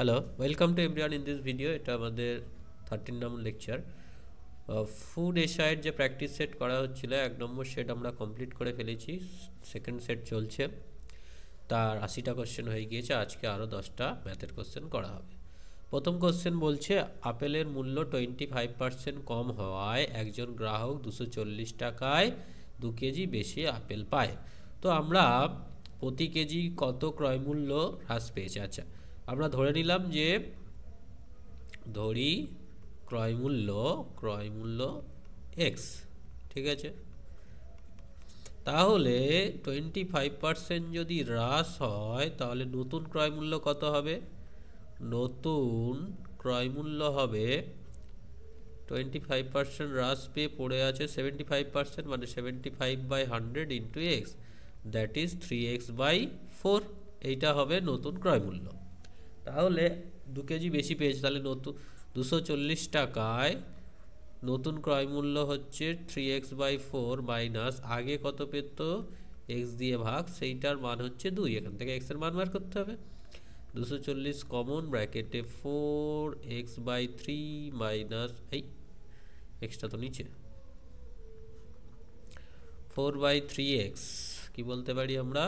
hello welcome to everyone in this video এটা আমাদের thirteen number lecture ফুড এশায়ের যে প্র্যাকটিস সেট করা হচ্ছিল এক নম্বর সেট আমরা কমপ্লিট করে ফেলেছি সেকেন্ড সেট চলছে তার আশিটা কোশ্চেন হয়ে গিয়েছে আজকে আরও দশটা ম্যাথের কোশ্চেন করা হবে প্রথম কোশ্চেন বলছে আপেলের মূল্য টোয়েন্টি ফাইভ পার্সেন্ট কম হওয়ায় একজন গ্রাহক দুশো চল্লিশ টাকায় দু কেজি বেশি আপেল পায় তো আমরা প্রতি কেজি কত ক্রয়মূল্য হ্রাস পেয়েছি আচ্ছা আমরা ধরে নিলাম যে ধরি ক্রয়মূল্য ক্রয়মূল্য এক্স ঠিক আছে তাহলে টোয়েন্টি ফাইভ পার্সেন্ট যদি হ্রাস হয় তাহলে নতুন ক্রয়মূল্য কত হবে নতুন ক্রয়মূল্য হবে টোয়েন্টি ফাইভ পার্সেন্ট হ্রাস পেয়ে পড়ে আছে সেভেন্টি ফাইভ পার্সেন্ট মানে seventy five by hundred into X that is three X by four এইটা হবে নতুন ক্রয়মূল্য তাহলে দু কেজি বেশি পেয়েছে তাহলে নতুন দুশো চল্লিশ টাকায় নতুন ক্রয় মূল্য হচ্ছে three X by four minus আগে কত পেত এক্স দিয়ে ভাগ সেইটার মান হচ্ছে দুই এখান থেকে এক্সের মান বার করতে হবে দুশো চল্লিশ কমন ব্র্যাকেটে four x by three minus এই এক্সটা তো নিচে ফোর বাই থ্রি এক্স কী বলতে পারি আমরা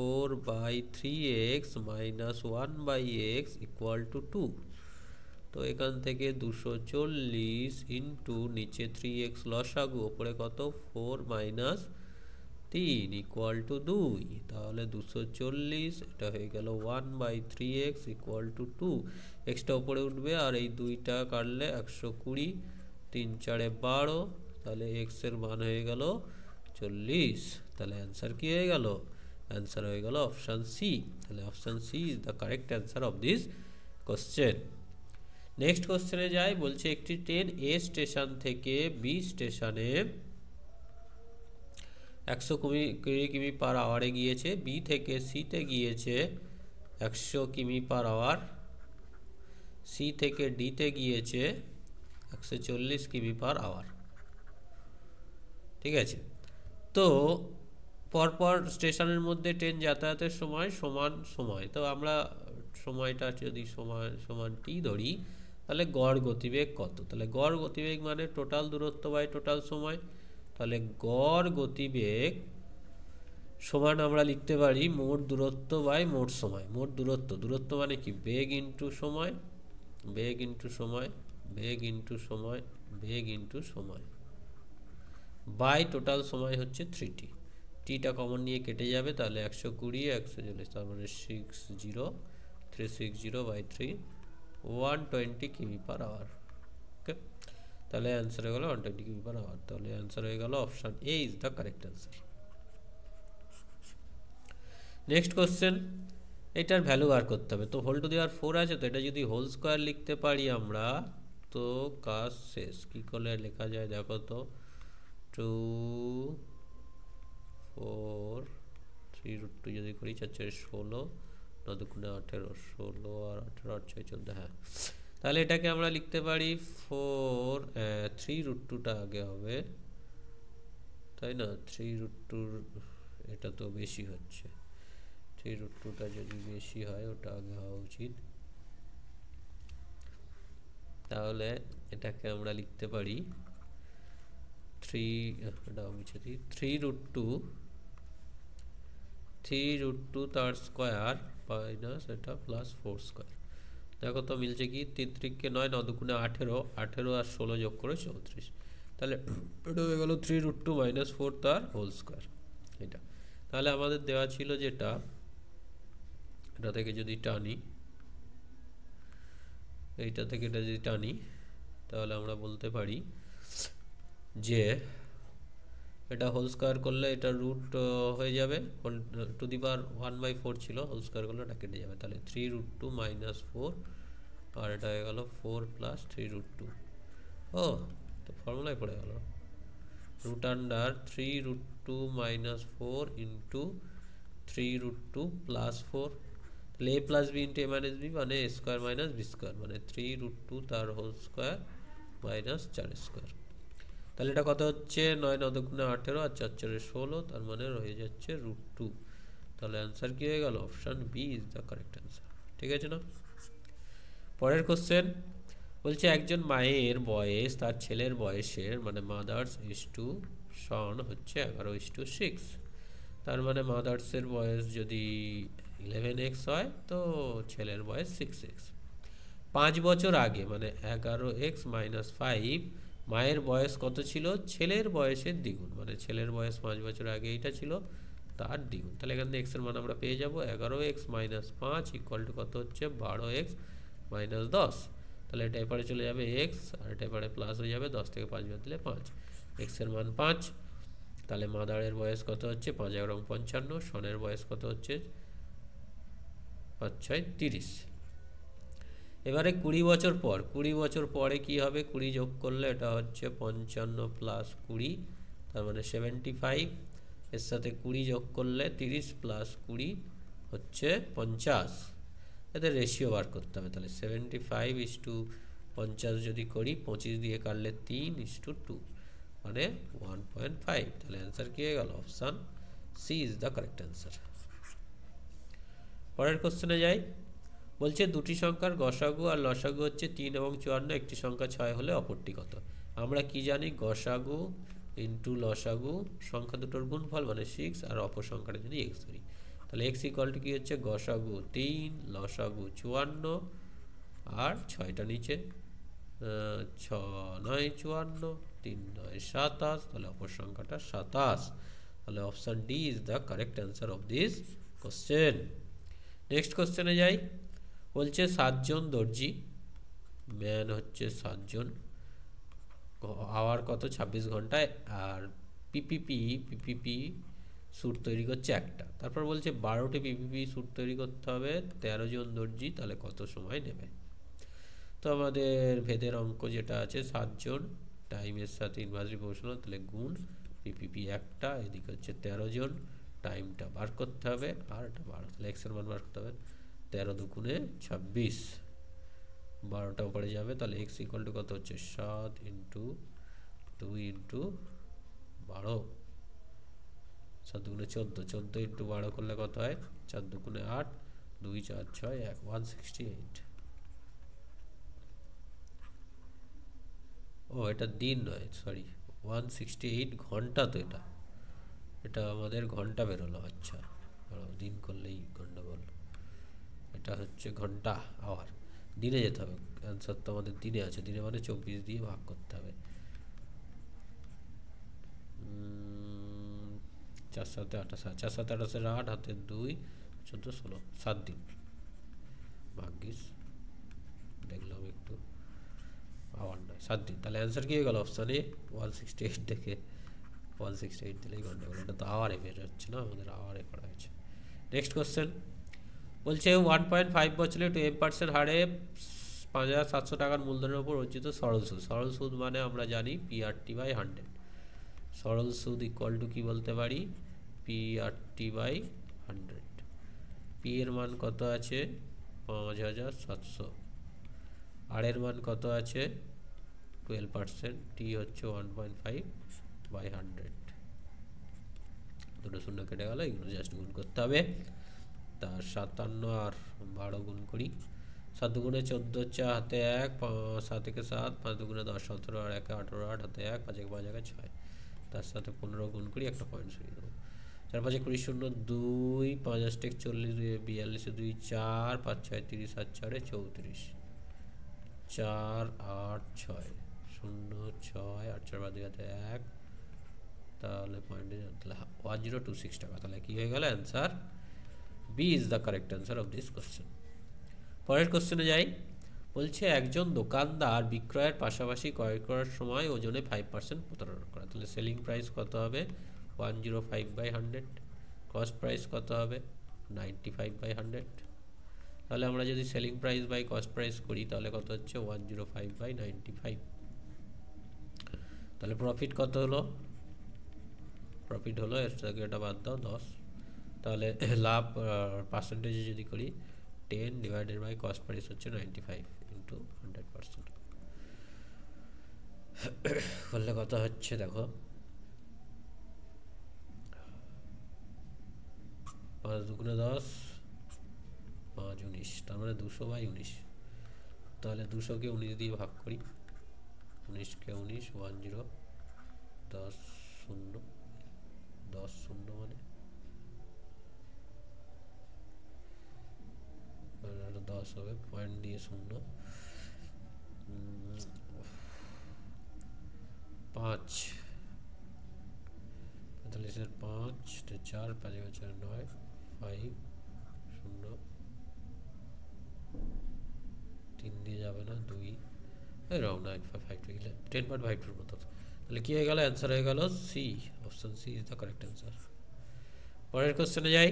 four by three x minus one by x equal to two তো এখান থেকে দুশো চল্লিশ ইন্টু নিচে থ্রি এক্স লসাগু ওপরে কত ফোর মাইনাস তিন ইকুয়াল টু দুই তাহলে দুশো চল্লিশ এটা হয়ে গেল one by three x equal to two এক্সটা ওপরে উঠবে আর এই দুইটা কাটলে একশো কুড়ি তিন চারে বারো তাহলে এক্সের মান হয়ে গেল চল্লিশ তাহলে অ্যান্সার কী হয়ে গেল অ্যান্সার হয়ে গেল অপশান সি তাহলে option C is the correct answer of this question next কোশ্চেনে যাই বলছে একটি ট্রেন এ স্টেশন থেকে বি স্টেশনে একশো কুমি কুড়ি কিমি পার আওয়ারে গিয়েছে বি থেকে সিতে গিয়েছে একশো কিমি পার আওয়ার সি থেকে ডিতে গিয়েছে একশো চল্লিশ কিমি পার আওয়ার ঠিক আছে তো পরপর স্টেশনের মধ্যে ট্রেন যাতায়াতের সময় সমান সময় তো আমরা সময়টা যদি সমান সমান টি ধরি তাহলে গড় গতিবেগ কত তাহলে গড় গতিবেগ মানে টোটাল দূরত্ব বাই টোটাল সময় তাহলে গড় গতিবেগ সমান আমরা লিখতে পারি মোট দূরত্ব বাই মোট সময় মোট দূরত্ব দূরত্ব মানে কি বেগ ইন্টু সময় বেগ ইন্টু সময় বেগ ইন্টু সময় বেগ ইন্টু সময় বাই টোটাল সময় হচ্ছে থ্রিটি টিটা কমন নিয়ে কেটে যাবে তাহলে একশো কুড়ি একশো চল্লিশ তার মানে six zero three six zero by three one twenty কিমি পার আওয়ার ওকে তাহলে অ্যান্সার হয়ে গেলো ওয়ান টোয়েন্টি কিমি পার আওয়ার তাহলে অ্যান্সার হয়ে গেল option A is the correct answer next question এটার ভ্যালু বার করতে হবে তো হোল টু দি আর ফোর আছে তো এটা যদি হোল স্কোয়ার লিখতে পারি আমরা তো কাজ শেষ কী করলে লেখা যায় দেখো তো two four three root two যদি করি চার চারে ষোলো নয় আঠেরো ষোলো আর আঠেরো আট ছয় চোদ্দো হ্যাঁ তাহলে এটাকে আমরা লিখতে পারি ফোর থ্রি রুট টুটা আগে হবে তাই না থ্রি রুট টুর এটা তো বেশি হচ্ছে থ্রি রুট টুটা যদি বেশি হয় ওটা আগে হওয়া উচিত তাহলে এটাকে আমরা লিখতে পারি থ্রি এটা মুছে দিই three root two three root two তার স্কোয়ার মাইনাস এটা প্লাস ফোর স্কোয়ার দেখো তো মিলছে কি তিন ত্রিককে নয় ন দুগুণে আঠেরো আঠেরো আর ষোলো যোগ করে চৌত্রিশ তাহলে এটা হয়ে গেলো three root two minus four তার হোল স্কোয়ার এটা তাহলে আমাদের দেওয়া ছিল যেটা এটা থেকে যদি টানি এইটা থেকে এটা যদি টানি তাহলে আমরা বলতে পারি যে এটা হোল স্কোয়ার করলে এটা রুট হয়ে যাবে to the power one by four ছিল হোল স্কোয়ার করলে এটা কেটে যাবে তাহলে three root two minus four আর এটা হয়ে গেল four plus three root two ও তো ফর্মুলাই পড়ে গেল root under three root two minus four into three root two plus four তাহলে A plus B into A minus B মানে A square minus B square মানে থ্রি রুট টু তার whole square minus চার square তাহলে এটা কত হচ্ছে নয় গুণে আঠেরো আর চার চারে ষোলো তার মানে রয়ে যাচ্ছে রুট টু তাহলে অ্যান্সার কী হয়ে গেল option B is the correct answer ঠিক আছে না পরের কোশ্চেন বলছে একজন মায়ের বয়স তার ছেলের বয়সের মানে মাদার্স ইস টু সন হচ্ছে এগারো ইস টু সিক্স তার মানে মাদার্সের বয়স যদি ইলেভেন এক্স হয় তো ছেলের বয়স সিক্স এক্স পাঁচ বছর আগে মানে এগারো এক্স মাইনাস ফাইভ মায়ের বয়স কত ছিল ছেলের বয়সের দ্বিগুণ মানে ছেলের বয়স পাঁচ বছর আগে এইটা ছিল তার দ্বিগুণ তাহলে এখান থেকে এক্সের মান আমরা পেয়ে যাবো এগারো এক্স মাইনাস পাঁচ ইকুয়াল টু কত হচ্ছে বারো এক্স মাইনাস দশ তাহলে এটা এপারে চলে যাবে এক্স আর এটা এপারে প্লাস হয়ে যাবে দশ থেকে পাঁচ বাদ দিলে পাঁচ এক্সের মান পাঁচ তাহলে মাদারের বয়স কত হচ্ছে পাঁচ এগারো পঞ্চান্ন সনের বয়স কত হচ্ছে পাঁচ ছয় তিরিশ এবারে কুড়ি বছর পর কুড়ি বছর পরে কি হবে কুড়ি যোগ করলে এটা হচ্ছে পঞ্চান্ন প্লাস কুড়ি তার মানে সেভেন্টি ফাইভ এর সাথে কুড়ি যোগ করলে তিরিশ প্লাস কুড়ি হচ্ছে পঞ্চাশ এতে রেশিও বার করতে হবে তাহলে সেভেন্টি ফাইভ ইস টু পঞ্চাশ যদি করি পঁচিশ দিয়ে কাটলে তিন ইস টু টু মানে ওয়ান পয়েন্ট ফাইভ তাহলে অ্যান্সার কী হয়ে গেল option C is the correct answer পরের কোশ্চেনে যাই বলছে দুটি সংখ্যার গসাগু আর লসাগু হচ্ছে তিন এবং চুয়ান্ন একটি সংখ্যা ছয় হলে অপরটি কত আমরা কি জানি গসাগু ইন্টু লসাগু সংখ্যা দুটোর গুণফল মানে সিক্স আর অপর সংখ্যাটা যদি এক্স ধরি তাহলে এক্স ইকল টু কী হচ্ছে গসাগু তিন লসাগু চুয়ান্ন আর ছয়টা নিচে ছ নয় চুয়ান্ন তিন নয় সাতাশ তাহলে অপর সংখ্যাটা সাতাশ তাহলে option D is the correct answer of this question next কোশ্চেনে যাই বলছে সাতজন দর্জি ম্যান হচ্ছে সাতজন আওয়ার কত ছাব্বিশ ঘন্টায় আর পিপিপি পিপিপি স্যুট তৈরি করছে একটা তারপর বলছে বারোটি পিপিপি স্যুট তৈরি করতে হবে তেরো জন দর্জি তাহলে কত সময় নেবে তো আমাদের ভেদের অঙ্ক যেটা আছে সাতজন টাইমের সাথে ইনভার্সলি প্রশ্ন তাহলে গুণ পিপিপি একটা এদিকে হচ্ছে তেরো জন টাইমটা বার করতে হবে আর এটা বার তাহলে এক্সের মান বার করতে হবে তেরো দুকুনে ছাব্বিশ বারোটা উপরে যাবে তাহলে এক্স ইকুয়াল টু কত হচ্ছে সাত ইন্টু দুই ইন্টু বারো সাত দুগুনে চোদ্দো চোদ্দো ইন্টু বারো করলে কত হয় চার দুগুণে আট দুই চার ছয় এক ওয়ান সিক্সটি এইট ও এটা দিন নয় সরি ওয়ান সিক্সটি এইট ঘন্টা তো এটা এটা আমাদের ঘন্টা বেরোলো আচ্ছা দিন করলেই ঘন্টা এটা হচ্ছে ঘন্টা আওয়ার দিনে যেতে হবে অ্যান্সার তো আমাদের দিনে আছে দিনে মানে চব্বিশ দিয়ে ভাগ করতে হবে চার সাথে আঠাশ চার সাথে আঠাশের আট হাতে দুই চোদ্দ ষোলো সাত দিন ভাগ্যিস দেখলাম একটু আওয়ার নয় সাত দিন তাহলে অ্যান্সার কী হয়ে গেল অপশানে ওয়ান সিক্সটি এইট দেখে ওয়ান সিক্সটি এইট দিলেই গন্ডগোল এটা তো আওয়ারে বের হচ্ছে না আমাদের আওয়ারে করা হয়েছে নেক্সট কোশ্চেন বলছে ওয়ান পয়েন্ট ফাইভ বছরে টুয়েলভ পার্সেন্ট হারে পাঁচ হাজার সাতশো টাকার মূলধনের ওপর অর্জিত সরল সুদ সরল সুদ মানে আমরা জানি পিআরটি বাই হান্ড্রেড সরল সুদ ইকুয়াল টু কী বলতে পারি পিআরটি বাই হান্ড্রেড পি এর মান কত আছে পাঁচ হাজার সাতশো আর এর মান কত আছে টুয়েলভ পার্সেন্ট টি হচ্ছে one point five by hundred দুটো শূন্য কেটে গেল এগুলো জাস্ট গুণ করতে হবে তার সাতান্ন আর বারো গুণ করি সাত দুগুণে চোদ্দো চা হাতে এক সাত একে সাত পাঁচ দুগুণে দশ সতেরো আর একে আঠেরো আট হাতে এক পাঁচ এক পাঁচ একে ছয় তার সাথে পনেরো গুণ করি একটা পয়েন্ট সরিয়ে দেবো চার পাঁচে কুড়ি শূন্য দুই পাঁচ আষ্টেক চল্লিশ বিয়াল্লিশে দুই চার পাঁচ ছয় তিরিশ আর চারে চৌত্রিশ চার আট ছয় শূন্য ছয় আট চার পাঁচ হাতে এক তাহলে পয়েন্টে তাহলে ওয়ান জিরো টু সিক্স টাকা তাহলে কী হয়ে গেল answer B is the correct answer of this question পরের কোশ্চেনে যাই বলছে একজন দোকানদার বিক্রয়ের পাশাপাশি ক্রয় করার সময় ওজনে ফাইভ পার্সেন্ট প্রতারণা করা তাহলে সেলিং প্রাইস কত হবে one zero five by hundred cost price কত হবে নাইনটি ফাইভ বাই হান্ড্রেড তাহলে আমরা যদি selling price by cost price করি তাহলে কত হচ্ছে one zero five by ninety five তাহলে প্রফিট কত হলো প্রফিট হলো এর থেকে এটা বাদ দাও দশ তাহলে লাভ পার্সেন্টেজ যদি করি ten divided by cost price হচ্ছে ninety five into hundred percent করলে কথা হচ্ছে দেখো পাঁচ দুগুণে দশ পাঁচ উনিশ তার মানে দুশো বাই উনিশ তাহলে দুশোকে উনিশ দিয়ে ভাগ করি উনিশকে উনিশ ওয়ান জিরো দশ শূন্য দশ শূন্য মানে पास हो गए पॉइंट दिए सुनना पाँच पैंतालीस हज़ार पाँच तो चार पाँच हजार नौ फाइव शून्य তিন দিয়ে যাবে না দুই রাও নাইন ফাইভ ফাইভ টু গেলে টেন পয়েন্ট ফাইভ টুর মতো তাহলে কী হয়ে গেল অ্যান্সার হয়ে গেল C option C is the correct answer পরের কোশ্চেনে যাই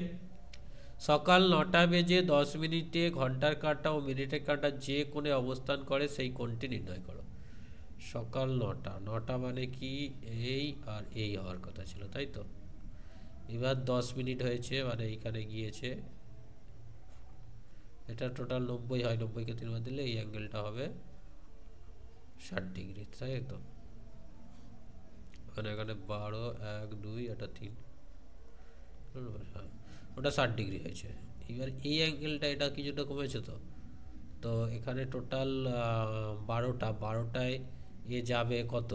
সকাল নটা বেজে দশ মিনিটে ঘন্টার কাটা ও মিনিটের কাঁটা যে কোণে অবস্থান করে সেই কোণটি নির্ণয় করো সকাল নটা নটা মানে কি এই আর এই হওয়ার কথা ছিল তাই তো এবার দশ মিনিট হয়েছে মানে এইখানে গিয়েছে এটা টোটাল নব্বই হয় নব্বইকে তিনবার দিলে এই অ্যাঙ্গেলটা হবে ষাট ডিগ্রি তাই তো মানে এখানে বারো এক দুই এটা তিন হ্যাঁ ওটা ষাট ডিগ্রি হয়েছে এবার এই অ্যাঙ্গেলটা এটা কিছুটা কমেছে তো তো এখানে টোটাল বারোটা বারোটায় এ যাবে কত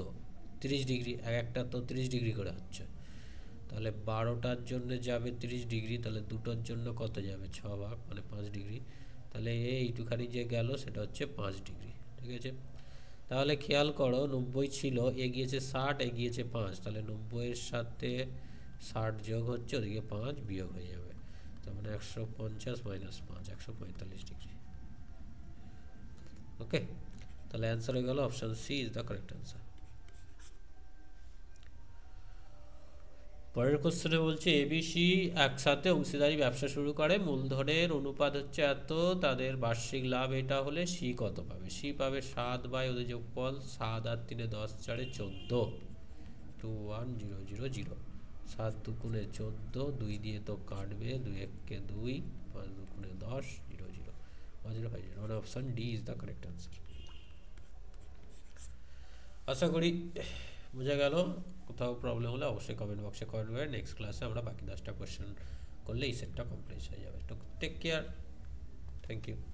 তিরিশ ডিগ্রি এক একটা তো তিরিশ ডিগ্রি করে হচ্ছে তাহলে বারোটার জন্য যাবে তিরিশ ডিগ্রি তাহলে দুটোর জন্য কত যাবে ছ ভাগ মানে পাঁচ ডিগ্রি তাহলে এইটুখানি যে গেল সেটা হচ্ছে পাঁচ ডিগ্রি ঠিক আছে তাহলে খেয়াল করো নব্বই ছিল এগিয়েছে ষাট এগিয়েছে পাঁচ তাহলে নব্বইয়ের সাথে ষাট যোগ হচ্ছে ওদিকে পাঁচ বিয়োগ হয়ে যাবে তার মানে একশো পঞ্চাশ মাইনাস পাঁচ একশো পঁয়তাল্লিশ ডিগ্রি ওকে তাহলে অ্যান্সার হয়ে গেল option C is the correct answer পরের কোশ্চেনে বলছে এবিসি একসাথে অংশীদারি ব্যবসা শুরু করে মূলধনের অনুপাত হচ্ছে এত তাদের বার্ষিক লাভ এটা হলে সি কত পাবে সি পাবে সাত বাই ওদের যোগফল সাত আর তিনে দশ চারে চোদ্দো two one zero zero zero 7 को 14 2 दिए तो काटवे 2 1 के 2 5 को 10 0 0 0 जीरो भाई no option D is the correct answer असकोडी मुझे कह लो কোথাও প্রবলেম হলে অবশ্যই কমেন্ট বক্সে কইরো নেক্সট ক্লাসে আমরা বাকি 10 টা क्वेश्चन কইলেই সেটটা কমপ্লিট হয়ে যাবে take take care thank you